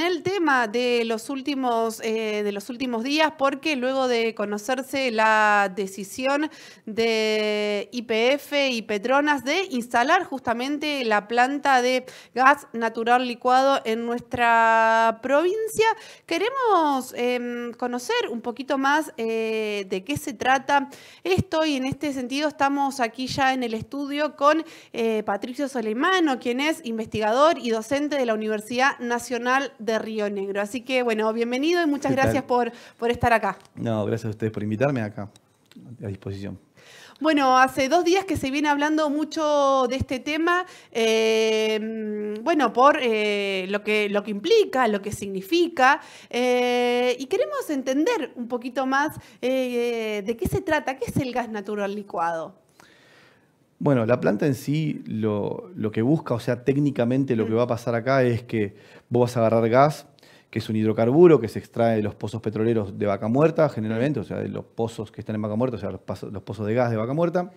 el tema de los últimos eh, de los últimos días porque luego de conocerse la decisión de IPF y Petronas de instalar justamente la planta de gas natural licuado en nuestra provincia queremos em, conocer un poquito más eh, de qué se trata esto y en este sentido estamos aquí ya en el estudio con eh, Patricio Soleimano quien es investigador y docente de la Universidad Nacional de de Río Negro. Así que, bueno, bienvenido y muchas gracias por, estar acá. No, gracias a ustedes por invitarme acá, a disposición. Bueno, hace dos días que se viene hablando mucho de este tema, eh, bueno, por eh, lo, que, lo que implica, lo que significa, eh, y queremos entender un poquito más de qué se trata, qué es el gas natural licuado. Bueno, la planta en sí lo, que busca, o sea, técnicamente lo que va a pasar acá es que vos vas a agarrar gas, que es un hidrocarburo que se extrae de los pozos petroleros de vaca muerta, generalmente, o sea, de los pozos que están en vaca muerta, o sea, los, pozos de gas de vaca muerta.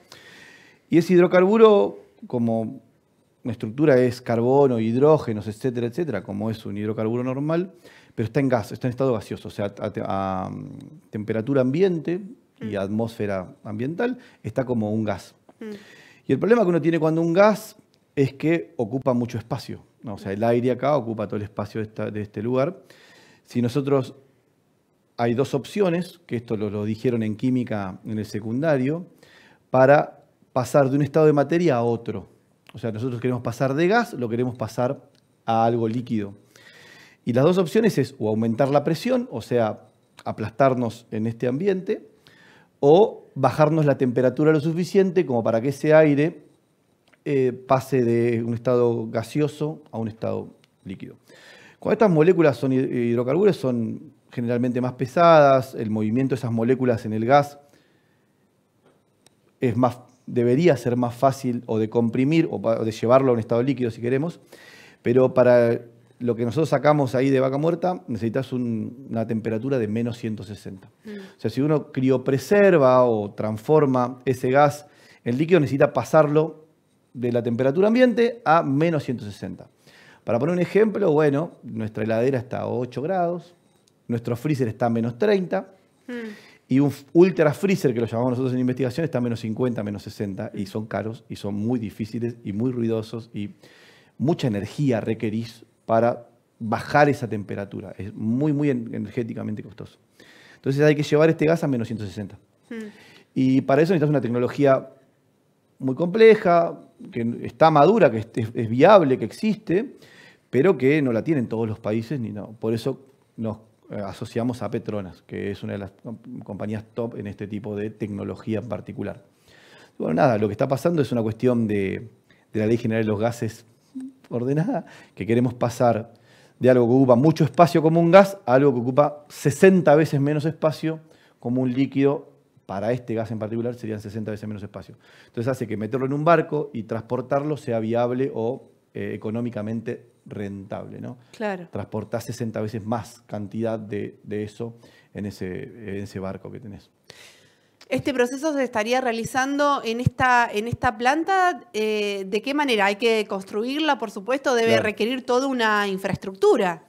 Y ese hidrocarburo, como estructura es carbono, hidrógenos, etcétera, etcétera, como es un hidrocarburo normal, pero está en gas, está en estado gaseoso, o sea, a, temperatura ambiente y mm. atmósfera ambiental, está como un gas. Mm. Y el problema que uno tiene cuando un gas es que ocupa mucho espacio. O sea, el aire acá ocupa todo el espacio de, este lugar. Si nosotros hay dos opciones, que esto lo, lo, dijeron en química en el secundario, para pasar de un estado de materia a otro. O sea, nosotros queremos pasar de gas, lo queremos pasar a algo líquido. Y las dos opciones es o aumentar la presión, o sea, aplastarnos en este ambiente, o bajarnos la temperatura lo suficiente como para que ese aire eh, pase de un estado gaseoso a un estado líquido. Cuando estas moléculas son hidrocarburos, son generalmente más pesadas, el movimiento de esas moléculas en el gas es más, debería ser más fácil o de comprimir o de llevarlo a un estado líquido si queremos, pero para lo que nosotros sacamos ahí de vaca muerta, necesitas una temperatura de menos 160. Mm. O sea, si uno criopreserva o transforma ese gas en líquido, necesita pasarlo de la temperatura ambiente a menos 160. Para poner un ejemplo, bueno, nuestra heladera está a 8 grados, nuestro freezer está a menos 30 mm. y un ultra freezer, que lo llamamos nosotros en investigación, está a menos 50, menos 60 y son caros y son muy difíciles y muy ruidosos y mucha energía requerís para bajar esa temperatura. Es muy, muy energéticamente costoso. Entonces hay que llevar este gas a menos 160. Hmm. Y para eso necesitas una tecnología muy compleja, que está madura, que es, viable, que existe, pero que no la tienen todos los países ni no. Por eso nos eh, asociamos a Petronas, que es una de las compañías top en este tipo de tecnología en particular. Bueno, nada, lo que está pasando es una cuestión de, de la Ley General de los Gases ordenada que queremos pasar de algo que ocupa mucho espacio como un gas a algo que ocupa 60 veces menos espacio como un líquido. Para este gas en particular serían 60 veces menos espacio. Entonces hace que meterlo en un barco y transportarlo sea viable o eh, económicamente rentable. ¿no? Claro. transportar 60 veces más cantidad de, eso en ese, en ese barco que tenés. ¿Este proceso se estaría realizando en esta, en esta planta? Eh, ¿De qué manera? Hay que construirla, por supuesto, debe requerir toda una infraestructura.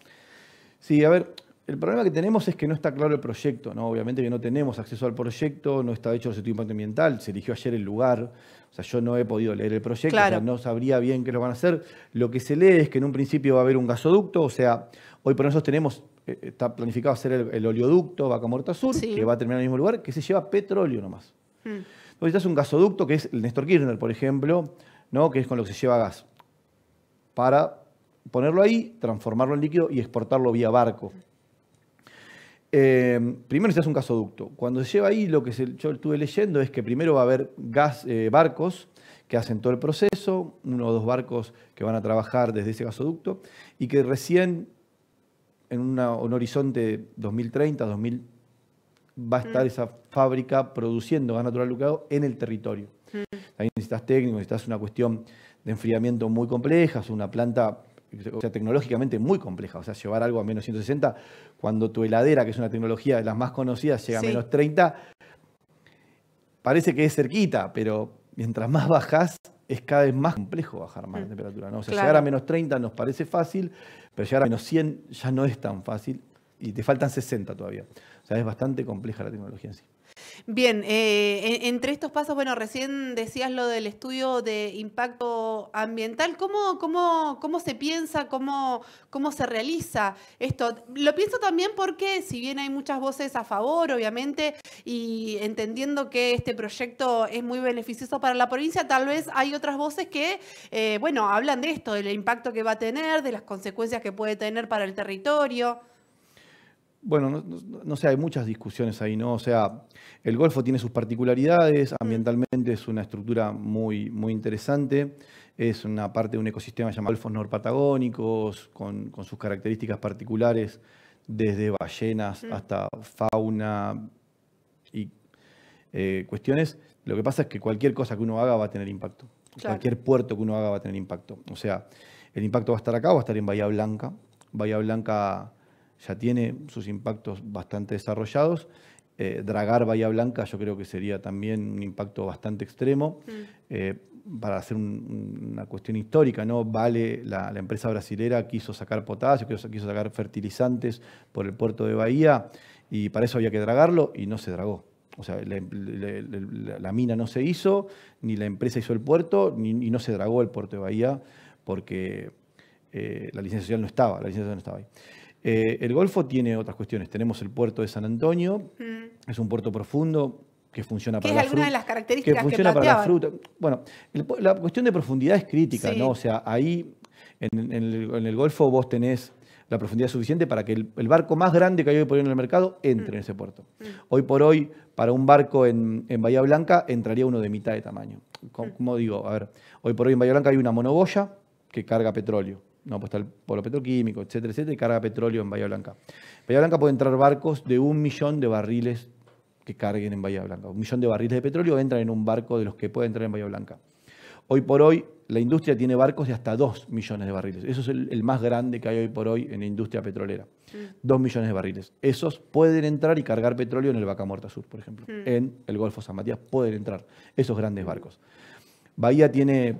Sí, a ver, el problema que tenemos es que no está claro el proyecto, ¿no? Obviamente que no tenemos acceso al proyecto, no está hecho el estudio impacto ambiental, se eligió ayer el lugar, o sea, yo no he podido leer el proyecto, no sabría bien qué lo van a hacer. Lo que se lee es que en un principio va a haber un gasoducto, o sea, hoy por nosotros tenemos eh, está planificado hacer el, oleoducto Vaca Muerta Sur, que va a terminar en el mismo lugar, que se lleva petróleo nomás. Mm. Entonces un gasoducto, que es el Néstor Kirchner, por ejemplo, ¿no? que es con lo que se lleva gas, para ponerlo ahí, transformarlo en líquido y exportarlo vía barco. Eh, primero se un gasoducto. Cuando se lleva ahí, lo que yo estuve leyendo es que primero va a haber gas, eh, barcos que hacen todo el proceso, uno o dos barcos que van a trabajar desde ese gasoducto, y que recién en un horizonte 2030, 2000, va a estar mm. esa fábrica produciendo gas natural lucrado en el territorio. Mm. Ahí necesitas técnico, necesitas una cuestión de enfriamiento muy compleja, es una planta o sea, tecnológicamente muy compleja. O sea, llevar algo a menos 160, cuando tu heladera, que es una tecnología de las más conocidas, llega a menos 30, parece que es cerquita, pero mientras más bajas es cada vez más complejo bajar más la mm. temperatura. O sea, llegar a menos 30 nos parece fácil, pero llegar a menos 100 ya no es tan fácil y te faltan 60 todavía. O sea, es bastante compleja la tecnología en sí. Bien, eh, entre estos pasos, bueno, recién decías lo del estudio de impacto ambiental. ¿Cómo, cómo se piensa, cómo, cómo se realiza esto? Lo pienso también porque si bien hay muchas voces a favor, obviamente, y entendiendo que este proyecto es muy beneficioso para la provincia, tal vez hay otras voces que, eh, bueno, hablan de esto, del impacto que va a tener, de las consecuencias que puede tener para el territorio bueno, no, sé, hay muchas discusiones ahí, ¿no? O sea, el Golfo tiene sus particularidades, mm. ambientalmente es una estructura muy, muy interesante, es una parte de un ecosistema llamado Golfos Norpatagónicos, con, sus características particulares, desde ballenas mm. hasta fauna y eh, cuestiones. Lo que pasa es que cualquier cosa que uno haga va a tener impacto. Cualquier puerto que uno haga va a tener impacto. O sea, el impacto va a estar acá, va a estar en Bahía Blanca. Bahía Blanca ya tiene sus impactos bastante desarrollados. Eh, dragar Bahía Blanca yo creo que sería también un impacto bastante extremo. Mm. Eh, para hacer una cuestión histórica, ¿no? Vale, la, empresa brasilera quiso sacar potasio, quiso, sacar fertilizantes por el puerto de Bahía y para eso había que dragarlo y no se dragó. O sea, la, mina no se hizo, ni la empresa hizo el puerto, y no se dragó el puerto de Bahía porque eh, la licencia no estaba, la licencia social no estaba ahí. Eh, el Golfo tiene otras cuestiones. Tenemos el puerto de San Antonio, mm. es un puerto profundo que funciona para es alguna de las características que la fruta. Bueno, la cuestión de profundidad es crítica, ¿no? O sea, ahí en, el, Golfo vos tenés la profundidad suficiente para que el, barco más grande que hay hoy por hoy en el mercado entre en mm. ese puerto. Mm. Hoy por hoy, para un barco en, Bahía Blanca, entraría uno de mitad de tamaño. Como, como digo, a ver, hoy por hoy en Bahía Blanca hay una monoboya que carga petróleo no, pues está el polo petroquímico, etcétera, etcétera, y carga petróleo en Bahía Blanca. Bahía Blanca puede entrar barcos de un millón de barriles que carguen en Bahía Blanca. Un millón de barriles de petróleo entran en un barco de los que pueden entrar en Bahía Blanca. Hoy por hoy, la industria tiene barcos de hasta 2 millones de barriles. Eso es el, más grande que hay hoy por hoy en la industria petrolera. Mm. Dos millones de barriles. Esos pueden entrar y cargar petróleo en el Vaca Muerta Sur, por ejemplo. Mm. En el Golfo San Matías pueden entrar esos grandes barcos. Bahía tiene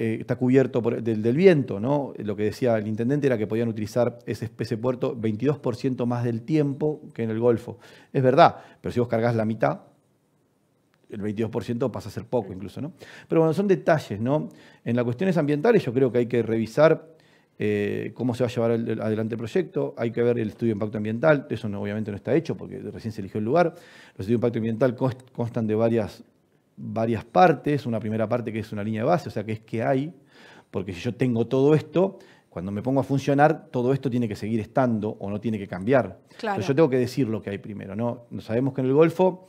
eh, está cubierto del, viento, ¿no? Lo que decía el intendente era que podían utilizar ese, puerto 22% más del tiempo que en el Golfo. Es verdad, pero si vos cargás la mitad, el 22% pasa a ser poco incluso, ¿no? Pero bueno, son detalles, ¿no? En las cuestiones ambientales yo creo que hay que revisar eh, cómo se va a llevar adelante el proyecto, hay que ver el estudio de impacto ambiental, eso obviamente no está hecho porque recién se eligió el lugar. Los estudios de impacto ambiental constan de varias varias partes, una primera parte que es una línea de base, o sea que es que hay, porque si yo tengo todo esto, cuando me pongo a funcionar, todo esto tiene que seguir estando o no tiene que cambiar. Claro. yo tengo que decir lo que hay primero, ¿no? Sabemos que en el Golfo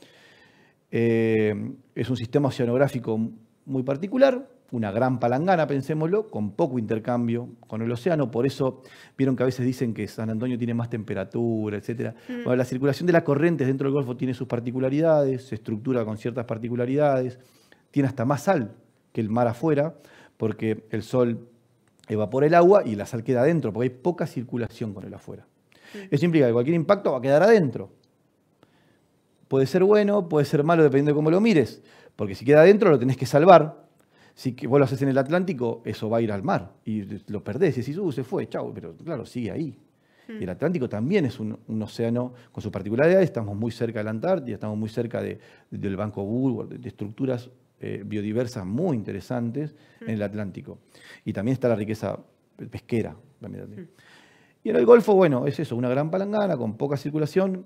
eh, es un sistema oceanográfico muy particular, una gran palangana, pensémoslo, con poco intercambio con el océano. Por eso vieron que a veces dicen que San Antonio tiene más temperatura, etc. Mm. Bueno, la circulación de las corrientes dentro del Golfo tiene sus particularidades, se estructura con ciertas particularidades, tiene hasta más sal que el mar afuera, porque el sol evapora el agua y la sal queda adentro, porque hay poca circulación con el afuera. Mm. Eso implica que cualquier impacto va a quedar adentro. Puede ser bueno, puede ser malo, dependiendo de cómo lo mires. Porque si queda adentro lo tenés que salvar. Si vos lo haces en el Atlántico, eso va a ir al mar y lo perdés. Y decís, uh, se fue, chao Pero claro, sigue ahí. Y el hmm. Atlántico también es un, océano con su particularidad. Estamos muy cerca de la Antártida, estamos muy cerca del Banco Burgo, de, estructuras eh, biodiversas muy interesantes en hmm. el Atlántico. Y también está la riqueza pesquera. Hmm. Y en el Golfo, bueno, es eso, una gran palangana con poca circulación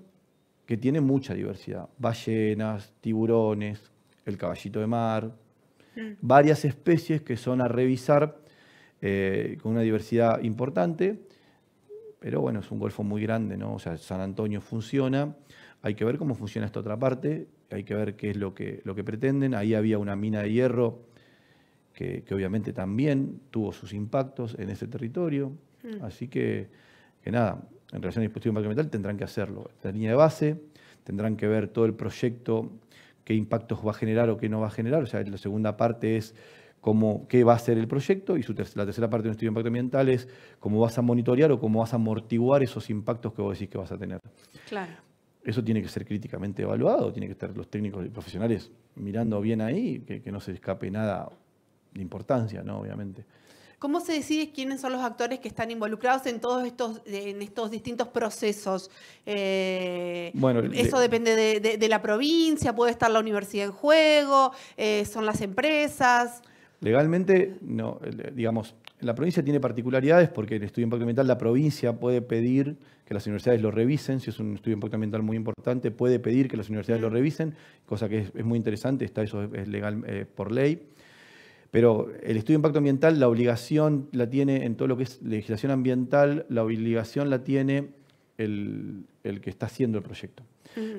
que tiene mucha diversidad. Ballenas, tiburones, el caballito de mar, mm. varias especies que son a revisar eh, con una diversidad importante, pero bueno, es un golfo muy grande, ¿no? O sea, San Antonio funciona, hay que ver cómo funciona esta otra parte, hay que ver qué es lo que, lo que pretenden, ahí había una mina de hierro que, obviamente también tuvo sus impactos en ese territorio, mm. así que, nada, en relación al dispositivo de impacto tendrán que hacerlo, la línea de base, tendrán que ver todo el proyecto qué impactos va a generar o qué no va a generar. O sea, la segunda parte es cómo, qué va a ser el proyecto y su la tercera parte de un estudio de impacto ambiental es cómo vas a monitorear o cómo vas a amortiguar esos impactos que vos decís que vas a tener. Claro. Eso tiene que ser críticamente evaluado, tiene que estar los técnicos y profesionales mirando bien ahí, que, que no se escape nada de importancia, ¿no? Obviamente. ¿Cómo se decide quiénes son los actores que están involucrados en todos estos, en estos distintos procesos? Eh, bueno, eso depende de, la provincia, puede estar la universidad en juego, eh, son las empresas. Legalmente, no, digamos, la provincia tiene particularidades porque el estudio impacto de ambiental, la provincia puede pedir que las universidades lo revisen, si es un estudio impacto de ambiental muy importante, puede pedir que las universidades lo mm. revisen, cosa que es, muy interesante, está eso es legal eh, por ley. Pero el estudio de impacto ambiental, la obligación la tiene en todo lo que es legislación ambiental, la obligación la tiene el, que está haciendo el proyecto.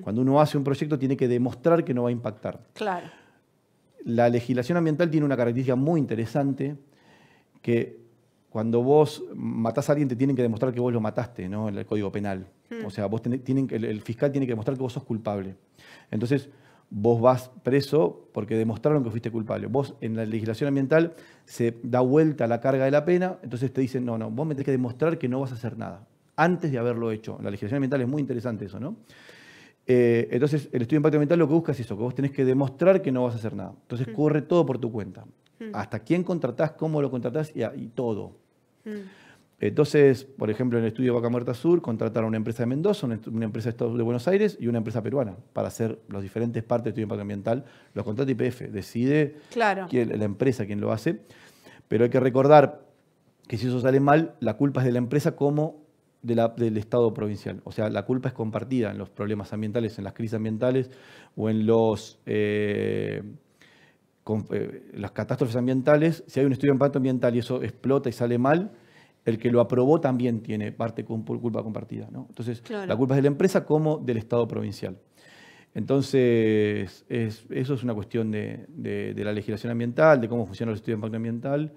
Cuando uno hace un proyecto tiene que demostrar que no va a impactar. Claro. La legislación ambiental tiene una característica muy interesante que cuando vos matás a alguien te tienen que demostrar que vos lo mataste, ¿no? En el Código Penal. O sea, vos tienen, el, el, fiscal tiene que demostrar que vos sos culpable. Entonces, vos vas preso porque demostraron que fuiste culpable. Vos en la legislación ambiental se da vuelta la carga de la pena, entonces te dicen, no, no, vos me tenés que demostrar que no vas a hacer nada, antes de haberlo hecho. En la legislación ambiental es muy interesante eso, ¿no? Eh, entonces, el estudio de impacto ambiental lo que busca es eso, que vos tenés que demostrar que no vas a hacer nada. Entonces, mm. corre todo por tu cuenta. Mm. Hasta quién contratás, cómo lo contratás y, todo. Mm. Entonces, por ejemplo, en el estudio Vaca Muerta Sur contrataron una empresa de Mendoza, una empresa de Buenos Aires y una empresa peruana para hacer las diferentes partes del estudio de impacto ambiental. Los contrata IPF, decide la empresa quien lo hace. Pero hay que recordar que si eso sale mal, la culpa es de la empresa como del Estado provincial. O sea, la culpa es compartida en los problemas ambientales, en las crisis ambientales o en los. Eh, eh, las catástrofes ambientales, si hay un estudio de impacto ambiental y eso explota y sale mal, el que lo aprobó también tiene parte culpa compartida. ¿no? Entonces, la culpa es de la empresa como del Estado provincial. Entonces, eso es una cuestión de, la legislación ambiental, de cómo funciona el estudio de impacto ambiental.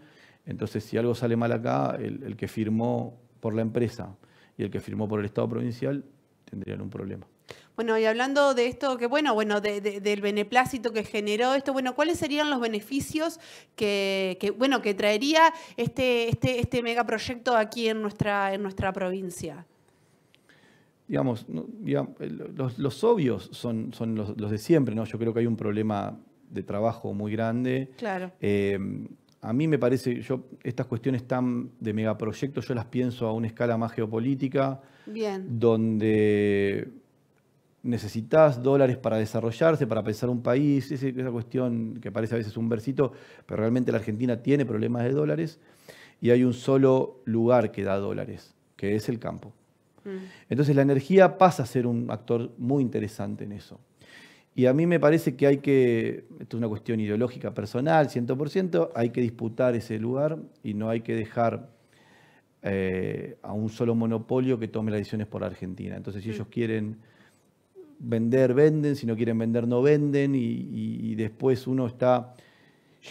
Entonces, si algo sale mal acá, el que firmó por la empresa y el que firmó por el Estado provincial tendrían un problema. Bueno, y hablando de esto, que bueno, bueno, del beneplácito que generó esto, bueno, ¿cuáles serían los beneficios que, bueno, que traería este, este, este, megaproyecto aquí en nuestra, en nuestra provincia? Digamos, los, obvios son, son los, de siempre, ¿no? Yo creo que hay un problema de trabajo muy grande. Claro. Eh, a mí me parece, yo estas cuestiones tan de megaproyecto, yo las pienso a una escala más geopolítica. Bien. Donde necesitas dólares para desarrollarse, para pensar un país, esa cuestión que parece a veces un versito, pero realmente la Argentina tiene problemas de dólares y hay un solo lugar que da dólares, que es el campo. Mm. Entonces la energía pasa a ser un actor muy interesante en eso. Y a mí me parece que hay que, esto es una cuestión ideológica personal, 100%, hay que disputar ese lugar y no hay que dejar eh, a un solo monopolio que tome las decisiones por Argentina. Entonces si ellos mm. quieren vender, venden, si no quieren vender, no venden, y, después uno está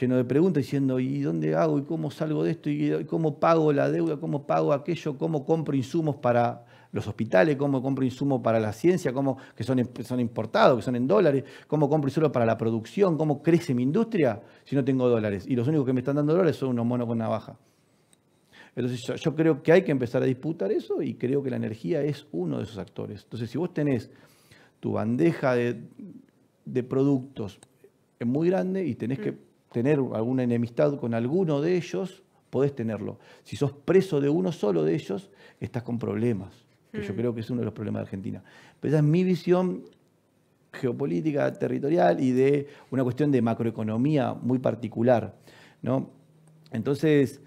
lleno de preguntas diciendo, ¿y dónde hago? ¿Y cómo salgo de esto? ¿Y cómo pago la deuda? ¿Cómo pago aquello? ¿Cómo compro insumos para los hospitales? ¿Cómo compro insumos para la ciencia? ¿Cómo que son, son importados, que son en dólares? ¿Cómo compro insumos para la producción? ¿Cómo crece mi industria si no tengo dólares? Y los únicos que me están dando dólares son unos monos con navaja. Entonces yo creo que hay que empezar a disputar eso y creo que la energía es uno de esos actores. Entonces si vos tenés tu bandeja de, productos es muy grande y tenés que mm. tener alguna enemistad con alguno de ellos, podés tenerlo. Si sos preso de uno solo de ellos, estás con problemas, que yo mm. creo que es uno de los problemas de Argentina. Pero esa es mi visión geopolítica, territorial y de una cuestión de macroeconomía muy particular. ¿no? Entonces,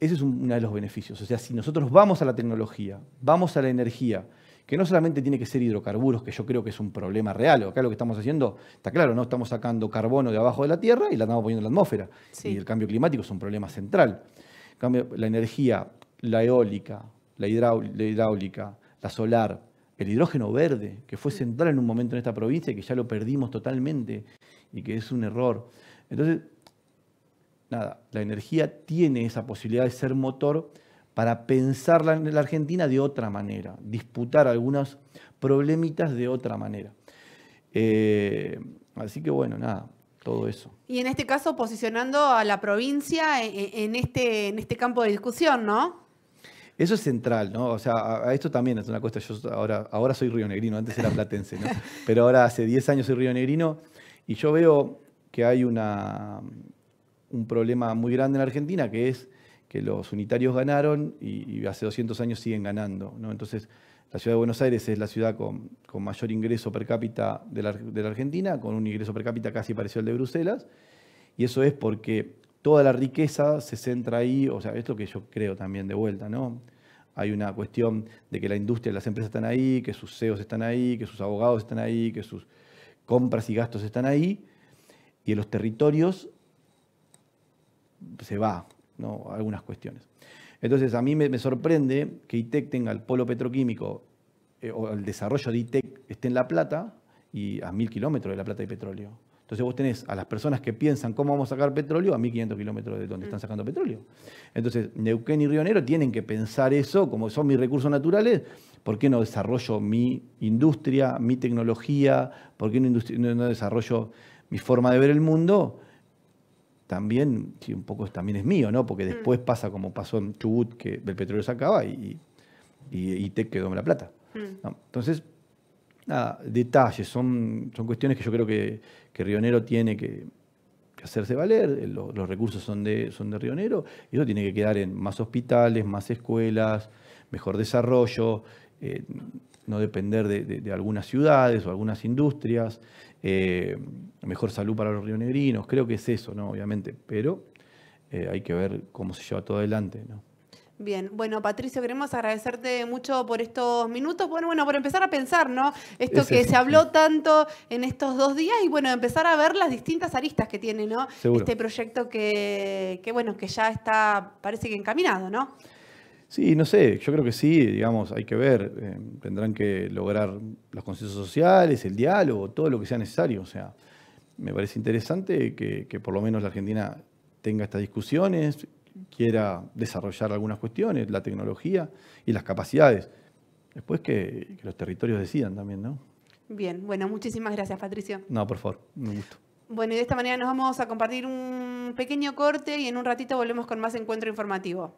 ese es uno de los beneficios. O sea, si nosotros vamos a la tecnología, vamos a la energía, que no solamente tiene que ser hidrocarburos, que yo creo que es un problema real. Acá lo que estamos haciendo, está claro, no estamos sacando carbono de abajo de la Tierra y la estamos poniendo en la atmósfera. Y el cambio climático es un problema central. Cambio, la energía, la eólica, la, la hidráulica, la solar, el hidrógeno verde, que fue central en un momento en esta provincia y que ya lo perdimos totalmente y que es un error. Entonces, nada, la energía tiene esa posibilidad de ser motor para pensar la, la Argentina de otra manera, disputar algunos problemitas de otra manera. Eh, así que bueno, nada, todo eso. Y en este caso posicionando a la provincia e, e, en este, en este campo de discusión, ¿no? Eso es central, ¿no? O sea, a esto también es una cosa, yo ahora, ahora soy rionegrino, antes era platense, ¿no? Pero ahora hace 10 años soy rionegrino y yo veo que hay una, un problema muy grande en la Argentina que es que los unitarios ganaron y, hace 200 años siguen ganando. Entonces, la ciudad de Buenos Aires es la ciudad con, mayor ingreso per cápita de la, Argentina, con un ingreso per cápita casi parecido al de Bruselas, y eso es porque toda la riqueza se centra ahí, o sea, esto que yo creo también de vuelta, ¿no? Hay una cuestión de que la industria, y las empresas están ahí, que sus CEOs están ahí, que sus abogados están ahí, que sus compras y gastos están ahí, y en los territorios se va, ¿no? algunas cuestiones. Entonces, a mí me, sorprende que ITEC tenga el polo petroquímico eh, o el desarrollo de ITEC esté en La Plata y a mil kilómetros de La Plata hay petróleo. Entonces vos tenés a las personas que piensan cómo vamos a sacar petróleo a 1.500 kilómetros de donde están mm. sacando petróleo. Entonces, Neuquén y Río Negro tienen que pensar eso, como son mis recursos naturales, ¿por qué no desarrollo mi industria, mi tecnología? ¿Por qué no desarrollo mi forma de ver el mundo? también, un poco también es mío, ¿no? Porque mm. después pasa como pasó en Chubut, que el petróleo se acaba y, y, te quedó en la plata. Mm. Entonces, nada, detalles, son, son cuestiones que yo creo que, que Rionero tiene que, hacerse valer, eh, los, recursos son de, son de Rionero, y eso tiene que quedar en más hospitales, más escuelas, mejor desarrollo. Eh, no depender de, algunas ciudades o algunas industrias, eh, mejor salud para los rionegrinos, creo que es eso, ¿no? Obviamente, pero eh, hay que ver cómo se lleva todo adelante, ¿no? Bien, bueno, Patricio, queremos agradecerte mucho por estos minutos. Bueno, bueno, por empezar a pensar, ¿no? Esto que se habló tanto en estos dos días y bueno, empezar a ver las distintas aristas que tiene, ¿no? Este proyecto que, que, bueno, que ya está, parece que encaminado, ¿no? Sí, no sé, yo creo que sí, digamos, hay que ver, em, tendrán que lograr los consensos sociales, el diálogo, todo lo que sea necesario. O sea, me parece interesante que, por lo menos la Argentina tenga estas discusiones, quiera desarrollar algunas cuestiones, la tecnología y las capacidades. Después que, que los territorios decidan también, ¿no? Bien, bueno, muchísimas gracias, Patricio. No, por favor, un gusto. Bueno, y de esta manera nos vamos a compartir un pequeño corte y en un ratito volvemos con más encuentro informativo.